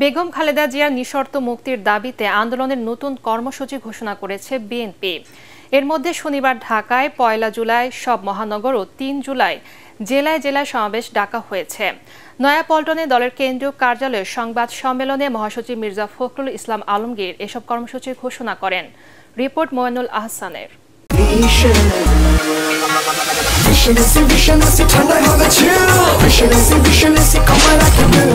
বেগম খালেদা জিয়ার নিঃশর্ত মুক্তির দাবিতে আন্দোলনের নতুন কর্মসূচি ঘোষণা করেছে বিএনপি এর মধ্যে শনিবার ঢাকায় পয়লা জুলাই সব মহানগর ও তিন জুলাই জেলায় জেলায় সমাবেশ ডাকা হয়েছে নয়াপল্টনে দলের কেন্দ্রীয় কার্যালয়ে সংবাদ সম্মেলনে মহাসচিব মির্জা ফখরুল ইসলাম আলমগীর এসব কর্মসূচি ঘোষণা করেন রিপোর্ট মোয়ানুল আহসানের Vision is a vision, is a thunder, how a chill. Vision is a vision, is a come like a mill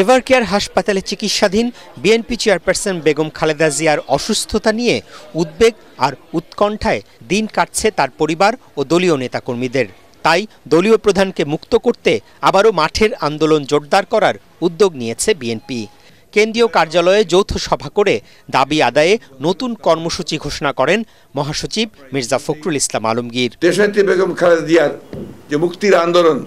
Evercare হাসপাতালে চিকিৎসাধীন বিএনপি চেয়ারপারসন বেগম খালেদা জিয়ার অসুস্থতা নিয়ে উদ্বেগ আর উৎকণ্ঠায় দিন কাটছে তার পরিবার ও দলীয় নেতাকর্মীদের তাই দলীয় প্রধানকে মুক্ত করতে আবারও মাঠের আন্দোলন জোরদার করার উদ্যোগ নিয়েছে বিএনপি কেন্দ্রীয় কার্যালয়ে যৌথ সভা করে দাবি আদায়ে নতুন কর্মসূচি ঘোষণা করেন মহাসচিব মির্জা ফখরুল ইসলাম আলমগীর বেগম খালেদা জিয়ার যে মুক্তির আন্দোলন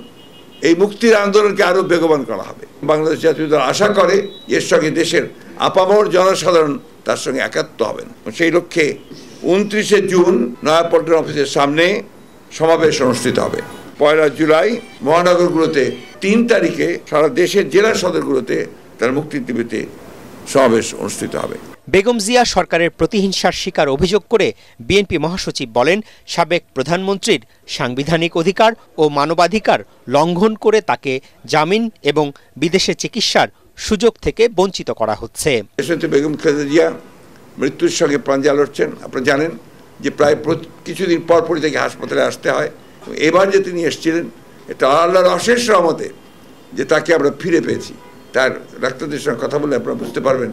এই মুক্তির আন্দোলনকে আরও বেগবান করা হবে বাংলাদেশ জাতীয় দল আশা করে এর সঙ্গে দেশের আপামর জনসাধারণ তার সঙ্গে একাত্ম হবেন সেই লক্ষ্যে উনত্রিশে জুন নয়াপল্টন অফিসের সামনে সমাবেশ অনুষ্ঠিত হবে পয়লা জুলাই মহানগরগুলোতে তিন তারিখে সারা দেশের জেলা সদরগুলোতে তার মুক্তি টিভিতে সমাবেশ অনুষ্ঠিত হবে বেগম জিয়া সরকারের প্রতিহিংসার শিকার অভিযোগ করে বিএনপি মহাসচিব বলেন সাবেক প্রধানমন্ত্রীর সাংবিধানিক অধিকার ও মানবাধিকার লঙ্ঘন করে তাকে জামিন এবং বিদেশে চিকিৎসার সুযোগ থেকে বঞ্চিত করা হচ্ছে বেগম খালেদা জিয়া মৃত্যুর সঙ্গে প্রাঞ্জা লড়ছেন আপনারা জানেন যে প্রায় কিছুদিন পরপরই তাকে হাসপাতালে আসতে হয় এবার যে তিনি এসেছিলেন এটা আল্লাহর অশেষ রহমতে যে তাকে আমরা ফিরে পেয়েছি তার ডাক্তারদের সঙ্গে কথা বলে আপনারা বুঝতে পারবেন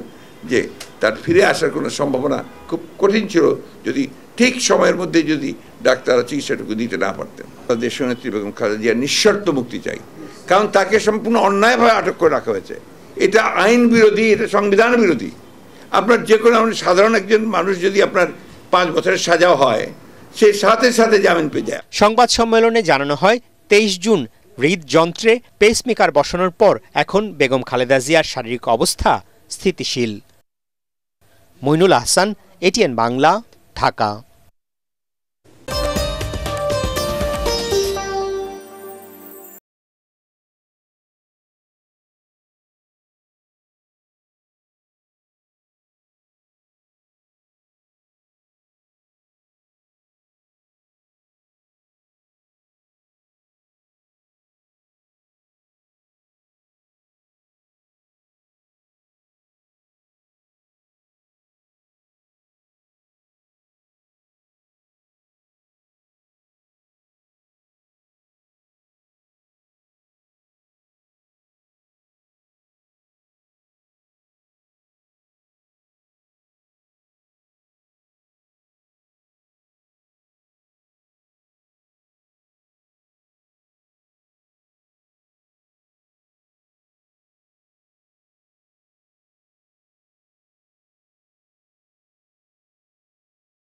যে তার ফিরে আসার কোনো সম্ভাবনা খুব কঠিন ছিল যদি ঠিক সময়ের মধ্যে যদি ডাক্তাররা চিকিৎসাটুকু দিতে না পারতেন দেশনেত্রী বেগম খালেদা জিয়া নিঃশর্ত মুক্তি চাই কারণ তাকে সম্পূর্ণ অন্যায়ভাবে আটক করে রাখা হয়েছে এটা আইন বিরোধী এটা সংবিধান বিরোধী আপনার যে কোনো সাধারণ একজন মানুষ যদি আপনার পাঁচ বছরের সাজাও হয় সে সাথে সাথে জামিন পেয়ে যায় সংবাদ সম্মেলনে জানানো হয় তেইশ জুন হৃদযন্ত্রে পেসমেকার বসানোর পর এখন বেগম খালেদা জিয়ার শারীরিক অবস্থা স্থিতিশীল মইনুল আহসান এটিএন বাংলা ঢাকা